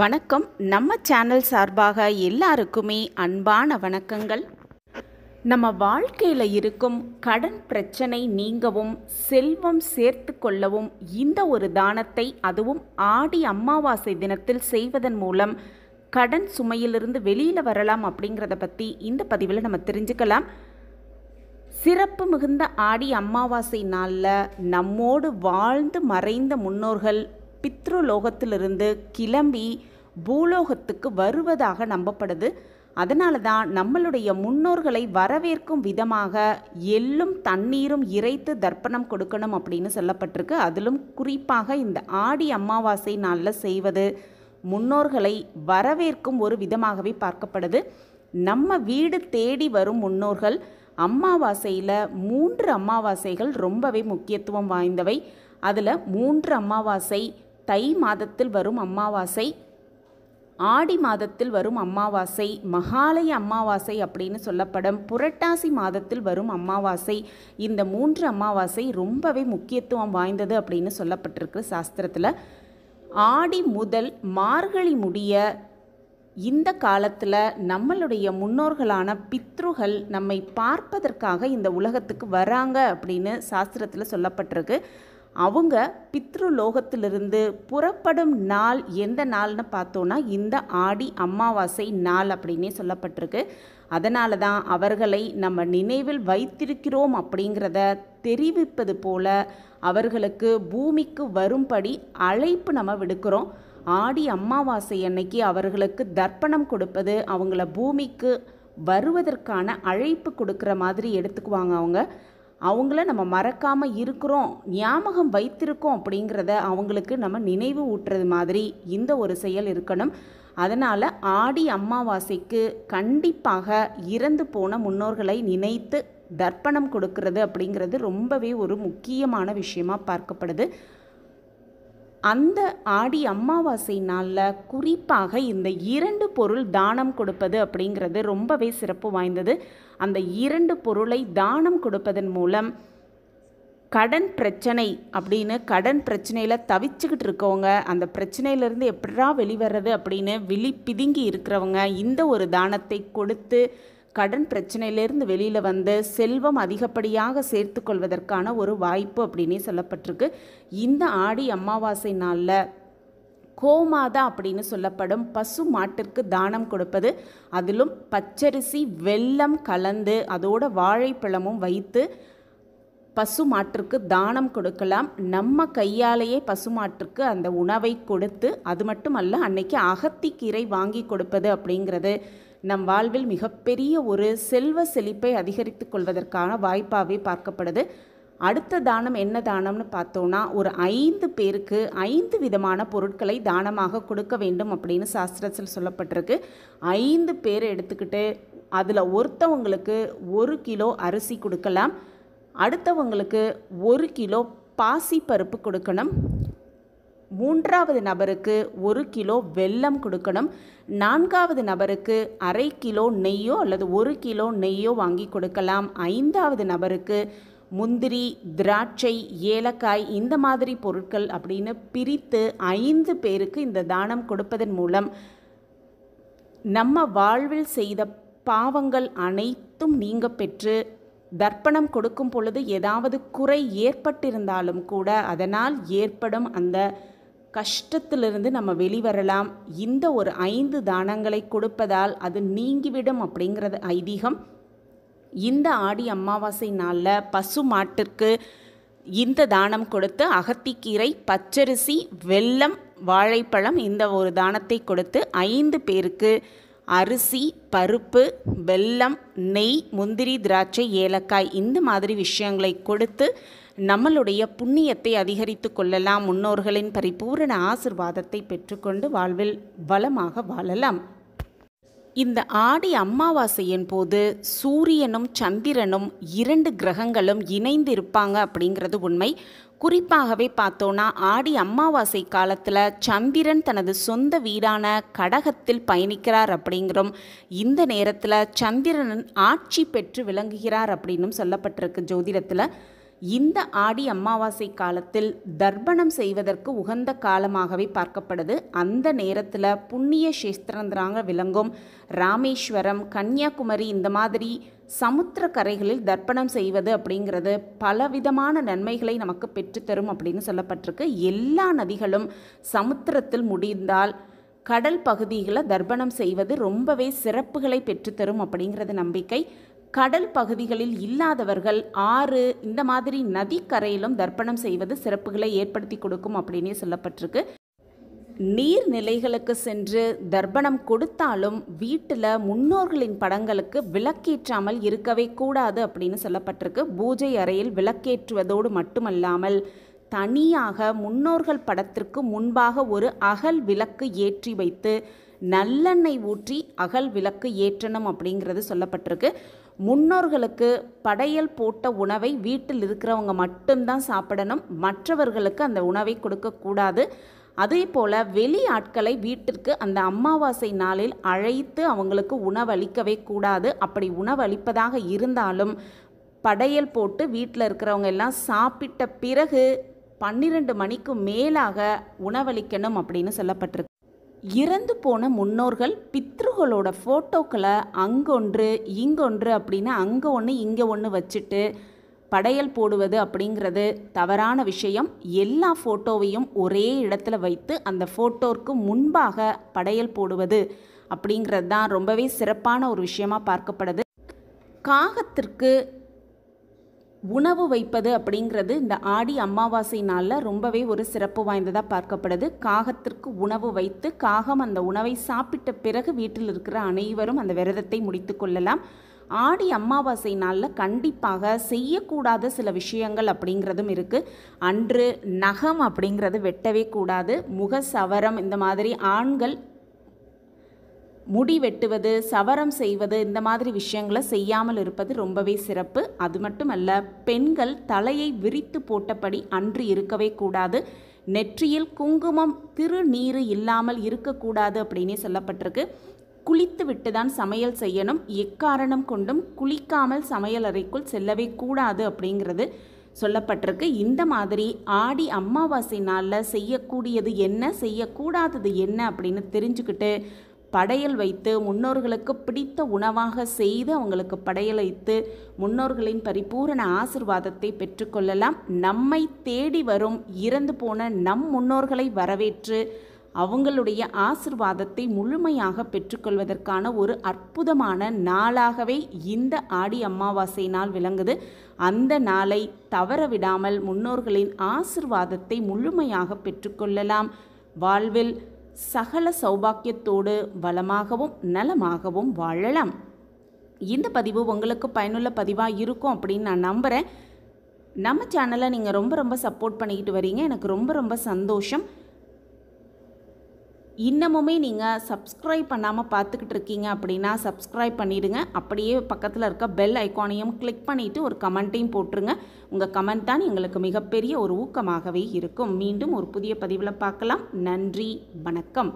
வணக்கம் நம்ம சேனல் சார்பாக எல்லாருக்குமே அன்பான வணக்கங்கள் நம்ம வாழ்க்கையில் இருக்கும் கடன் பிரச்சனை நீங்கவும் செல்வம் சேர்த்து கொள்ளவும் இந்த ஒரு தானத்தை அதுவும் ஆடி அமாவாசை தினத்தில் செய்வதன் மூலம் கடன் சுமையிலிருந்து வெளியில் வரலாம் அப்படிங்கிறத பற்றி இந்த பதிவில் நம்ம தெரிஞ்சுக்கலாம் சிறப்பு மிகுந்த ஆடி அமாவாசை நாளில் நம்மோடு வாழ்ந்து மறைந்த முன்னோர்கள் பித்ருலோகத்திலிருந்து கிளம்பி பூலோகத்துக்கு வருவதாக நம்பப்படுது அதனால தான் நம்மளுடைய முன்னோர்களை வரவேற்கும் விதமாக எள்ளும் தண்ணீரும் இறைத்து தர்ப்பணம் கொடுக்கணும் அப்படின்னு சொல்லப்பட்டிருக்கு அதிலும் குறிப்பாக இந்த ஆடி அமாவாசை நாளில் செய்வது முன்னோர்களை வரவேற்கும் ஒரு விதமாகவே பார்க்கப்படுது நம்ம வீடு தேடி வரும் முன்னோர்கள் அம்மாவாசையில் மூன்று அமாவாசைகள் ரொம்பவே முக்கியத்துவம் வாய்ந்தவை அதில் மூன்று அமாவாசை தை மாதத்தில் வரும் அமாவாசை ஆடி மாதத்தில் வரும் அமாவாசை மகாலய அம்மாவாசை அப்படின்னு சொல்லப்படும் புரட்டாசி மாதத்தில் வரும் அம்மாவாசை இந்த மூன்று அமாவாசை ரொம்பவே முக்கியத்துவம் வாய்ந்தது அப்படின்னு சொல்லப்பட்டிருக்கு சாஸ்திரத்தில் ஆடி முதல் மார்கழி முடிய இந்த காலத்தில் நம்மளுடைய முன்னோர்களான பித்ருகள் நம்மை பார்ப்பதற்காக இந்த உலகத்துக்கு வராங்க அப்படின்னு சாஸ்திரத்தில் சொல்லப்பட்டிருக்கு அவங்க பித்ருலோகத்திலிருந்து புறப்படும் நாள் எந்த நாள்னு பார்த்தோன்னா இந்த ஆடி அமாவாசை நாள் அப்படின்னே சொல்லப்பட்டிருக்கு அதனால தான் அவர்களை நம்ம நினைவில் வைத்திருக்கிறோம் அப்படிங்கிறத தெரிவிப்பது போல அவர்களுக்கு பூமிக்கு வரும்படி அழைப்பு நம்ம விடுக்கிறோம் ஆடி அமாவாசை அன்னைக்கு அவர்களுக்கு தர்ப்பணம் கொடுப்பது அவங்கள பூமிக்கு வருவதற்கான அழைப்பு கொடுக்குற மாதிரி எடுத்துக்குவாங்க அவங்க அவங்கள நம்ம மறக்காமல் இருக்கிறோம் ஞாபகம் வைத்திருக்கோம் அப்படிங்கிறத அவங்களுக்கு நம்ம நினைவு ஊட்டுறது மாதிரி இந்த ஒரு செயல் இருக்கணும் அதனால் ஆடி அமாவாசைக்கு கண்டிப்பாக இறந்து போன முன்னோர்களை நினைத்து தர்ப்பணம் கொடுக்கறது அப்படிங்கிறது ரொம்பவே ஒரு முக்கியமான விஷயமாக பார்க்கப்படுது அந்த ஆடி அமாவாசை நாளில் குறிப்பாக இந்த இரண்டு பொருள் தானம் கொடுப்பது அப்படிங்கிறது ரொம்பவே சிறப்பு வாய்ந்தது அந்த இரண்டு பொருளை தானம் கொடுப்பதன் மூலம் கடன் பிரச்சனை அப்படின்னு கடன் பிரச்சனையில் தவிச்சுக்கிட்டு இருக்கவங்க அந்த பிரச்சனையிலேருந்து எப்படா வெளிவர்றது அப்படின்னு விழி பிதுங்கி இருக்கிறவங்க இந்த ஒரு தானத்தை கொடுத்து கடன் பிரச்சனையிலேருந்து வெளியில் வந்து செல்வம் அதிகப்படியாக சேர்த்து கொள்வதற்கான ஒரு வாய்ப்பு அப்படின்னே சொல்லப்பட்டிருக்கு இந்த ஆடி அமாவாசை நாளில் கோமாதா அப்படின்னு சொல்லப்படும் பசு மாட்டிற்கு தானம் கொடுப்பது அதிலும் பச்சரிசி வெல்லம் கலந்து அதோட வாழைப்பழமும் வைத்து பசு மாட்டிற்கு தானம் கொடுக்கலாம் நம்ம கையாலேயே பசு மாட்டிற்கு அந்த உணவை கொடுத்து அது மட்டுமல்ல அன்னைக்கு அகத்திக்கீரை வாங்கி கொடுப்பது அப்படிங்கிறது நம் வாழ்வில் மிகப்பெரிய ஒரு செல்வ செழிப்பை அதிகரித்து கொள்வதற்கான வாய்ப்பாகவே பார்க்கப்படுது அடுத்த தானம் என்ன தானம்னு பார்த்தோன்னா ஒரு ஐந்து பேருக்கு ஐந்து விதமான பொருட்களை தானமாக கொடுக்க வேண்டும் அப்படின்னு சாஸ்திரத்தில் சொல்லப்பட்டிருக்கு ஐந்து பேர் எடுத்துக்கிட்டு அதில் ஒருத்தவங்களுக்கு ஒரு கிலோ அரிசி கொடுக்கலாம் அடுத்தவங்களுக்கு ஒரு கிலோ பாசிப்பருப்பு கொடுக்கணும் மூன்றாவது நபருக்கு ஒரு கிலோ வெல்லம் கொடுக்கணும் நான்காவது நபருக்கு அரை கிலோ நெய்யோ அல்லது ஒரு கிலோ நெய்யோ வாங்கி கொடுக்கலாம் ஐந்தாவது நபருக்கு முந்திரி திராட்சை ஏலக்காய் இந்த மாதிரி பொருட்கள் அப்படின்னு பிரித்து ஐந்து பேருக்கு இந்த தானம் கொடுப்பதன் மூலம் நம்ம வாழ்வில் செய்த பாவங்கள் அனைத்தும் நீங்க பெற்று தர்ப்பணம் கொடுக்கும் பொழுது ஏதாவது குறை ஏற்பட்டிருந்தாலும் கூட அதனால் ஏற்படும் அந்த கஷ்டத்திலிருந்து நம்ம வெளிவரலாம் இந்த ஒரு ஐந்து தானங்களை கொடுப்பதால் அது நீங்கிவிடும் அப்படிங்கிறது ஐதீகம் இந்த ஆடி அமாவாசை நாளில் பசு மாட்டிற்கு இந்த தானம் கொடுத்து அகத்திக்கீரை பச்சரிசி வெல்லம் வாழைப்பழம் இந்த ஒரு தானத்தை கொடுத்து ஐந்து பேருக்கு அரிசி பருப்பு வெல்லம் நெய் முந்திரி திராட்சை ஏலக்காய் இந்த மாதிரி விஷயங்களை கொடுத்து நம்மளுடைய புண்ணியத்தை அதிகரித்து கொள்ளலாம் முன்னோர்களின் பரிபூரண ஆசிர்வாதத்தை பெற்றுக்கொண்டு வாழ்வில் வளமாக வாழலாம் இந்த ஆடி அமாவாசையின் போது சூரியனும் சந்திரனும் இரண்டு கிரகங்களும் இணைந்து இருப்பாங்க அப்படிங்கிறது உண்மை குறிப்பாகவே பார்த்தோன்னா ஆடி அமாவாசை காலத்தில் சந்திரன் தனது சொந்த வீடான கடகத்தில் பயணிக்கிறார் அப்படிங்கிறோம் இந்த நேரத்தில் சந்திரன் ஆட்சி பெற்று விளங்குகிறார் அப்படின்னும் சொல்லப்பட்டிருக்கு ஜோதிடத்தில் இந்த ஆடி அமாவாசை காலத்தில் தர்ப்பணம் செய்வதற்கு உகந்த காலமாகவே பார்க்கப்படுது அந்த நேரத்தில் புண்ணிய சேஸ்திரந்திராங்க விளங்கும் ராமேஸ்வரம் கன்னியாகுமரி இந்த மாதிரி சமுத்திர கரைகளில் தர்ப்பணம் செய்வது அப்படிங்கிறது பலவிதமான நன்மைகளை நமக்கு பெற்றுத்தரும் அப்படின்னு சொல்லப்பட்டிருக்கு எல்லா நதிகளும் சமுத்திரத்தில் முடிந்தால் கடல் பகுதிகளை தர்ப்பணம் செய்வது ரொம்பவே சிறப்புகளை பெற்றுத்தரும் அப்படிங்கிறது நம்பிக்கை கடல் பகுதிகளில் இல்லாதவர்கள் ஆறு இந்த மாதிரி நதிக்கரையிலும் தர்ப்பணம் செய்வது சிறப்புகளை ஏற்படுத்தி கொடுக்கும் அப்படின்னே சொல்லப்பட்டிருக்கு நீர்நிலைகளுக்கு சென்று தர்ப்பணம் கொடுத்தாலும் வீட்டில் முன்னோர்களின் படங்களுக்கு விளக்கேற்றாமல் இருக்கவே கூடாது அப்படின்னு சொல்லப்பட்டிருக்கு பூஜை அறையில் விளக்கேற்றுவதோடு மட்டுமல்லாமல் தனியாக முன்னோர்கள் படத்திற்கு முன்பாக ஒரு அகல் விளக்கு ஏற்றி வைத்து நல்லெண்ணெய் ஊற்றி அகல் விளக்கு ஏற்றணும் அப்படிங்கிறது சொல்லப்பட்டிருக்கு முன்னோர்களுக்கு படையல் போட்ட உணவை வீட்டில் இருக்கிறவங்க மட்டும்தான் சாப்பிடணும் மற்றவர்களுக்கு அந்த உணவை கொடுக்கக்கூடாது அதே போல் வெளி ஆட்களை வீட்டிற்கு அந்த அமாவாசை நாளில் அழைத்து அவங்களுக்கு உணவளிக்கவே கூடாது அப்படி உணவளிப்பதாக இருந்தாலும் படையல் போட்டு வீட்டில் இருக்கிறவங்க எல்லாம் சாப்பிட்ட பிறகு பன்னிரெண்டு மணிக்கு மேலாக உணவளிக்கணும் அப்படின்னு சொல்லப்பட்டிருக்கு இறந்து போன முன்னோர்கள் பித்ருகளோட ஃபோட்டோக்களை அங்கொன்று இங்கொன்று அப்படின்னு அங்கே ஒன்று இங்கே ஒன்று வச்சுட்டு படையல் போடுவது அப்படிங்கிறது தவறான விஷயம் எல்லா ஃபோட்டோவையும் ஒரே இடத்துல வைத்து அந்த ஃபோட்டோவுக்கு முன்பாக படையல் போடுவது அப்படிங்கிறது தான் ரொம்பவே சிறப்பான ஒரு விஷயமாக பார்க்கப்படுது காகத்திற்கு உணவு வைப்பது அப்படிங்கிறது இந்த ஆடி அமாவாசை நாளில் ரொம்பவே ஒரு சிறப்பு வாய்ந்ததாக பார்க்கப்படுது காகத்திற்கு உணவு வைத்து காகம் அந்த உணவை சாப்பிட்ட பிறகு வீட்டில் இருக்கிற அனைவரும் அந்த விரதத்தை முடித்து கொள்ளலாம் ஆடி அமாவாசை நாளில் கண்டிப்பாக செய்யக்கூடாத சில விஷயங்கள் அப்படிங்கிறதும் இருக்குது அன்று நகம் அப்படிங்கிறது வெட்டவே கூடாது முக சவரம் இந்த மாதிரி ஆண்கள் முடி வெட்டுவது சவரம் செய்வது இந்த மாதிரி விஷயங்களை செய்யாமல் இருப்பது ரொம்பவே சிறப்பு அது மட்டுமல்ல பெண்கள் தலையை விரித்து போட்டபடி அன்று இருக்கவே கூடாது நெற்றியில் குங்குமம் திருநீறு இல்லாமல் இருக்கக்கூடாது அப்படின்னே சொல்லப்பட்டிருக்கு குளித்து விட்டு தான் சமையல் செய்யணும் எக்காரணம் கொண்டும் குளிக்காமல் சமையல் அறைக்குள் செல்லவே கூடாது அப்படிங்கிறது சொல்லப்பட்டிருக்கு இந்த மாதிரி ஆடி அமாவாசை நாளில் செய்யக்கூடியது என்ன செய்யக்கூடாதது என்ன அப்படின்னு தெரிஞ்சுக்கிட்டு படையல் வைத்து முன்னோர்களுக்கு பிடித்த உணவாக செய்து அவங்களுக்கு படையல் வைத்து முன்னோர்களின் பரிபூரண ஆசிர்வாதத்தை பெற்றுக்கொள்ளலாம் நம்மை தேடி வரும் இறந்து போன நம் முன்னோர்களை வரவேற்று அவங்களுடைய ஆசிர்வாதத்தை முழுமையாக பெற்றுக்கொள்வதற்கான ஒரு அற்புதமான நாளாகவே இந்த ஆடி அமாவாசை நாள் விளங்குது அந்த நாளை தவற விடாமல் முன்னோர்களின் ஆசிர்வாதத்தை முழுமையாக பெற்றுக்கொள்ளலாம் வாழ்வில் சகல சௌபாக்கியத்தோடு வளமாகவும் நலமாகவும் வாழலாம் இந்த பதிவு உங்களுக்கு பயனுள்ள பதிவாக இருக்கும் அப்படின்னு நான் நம்புகிறேன் நம்ம சேனலை நீங்கள் ரொம்ப ரொம்ப சப்போர்ட் பண்ணிக்கிட்டு வரீங்க எனக்கு ரொம்ப ரொம்ப சந்தோஷம் இன்னமுமே நீங்கள் சப்ஸ்கிரைப் பண்ணாமல் பார்த்துக்கிட்டு இருக்கீங்க அப்படின்னா சப்ஸ்கிரைப் பண்ணிவிடுங்க அப்படியே பக்கத்தில் இருக்க பெல் ஐக்கானையும் கிளிக் பண்ணிவிட்டு ஒரு கமெண்ட்டையும் போட்டுருங்க உங்கள் கமெண்ட் தான் எங்களுக்கு மிகப்பெரிய ஒரு ஊக்கமாகவே இருக்கும் மீண்டும் ஒரு புதிய பதிவில் பார்க்கலாம் நன்றி வணக்கம்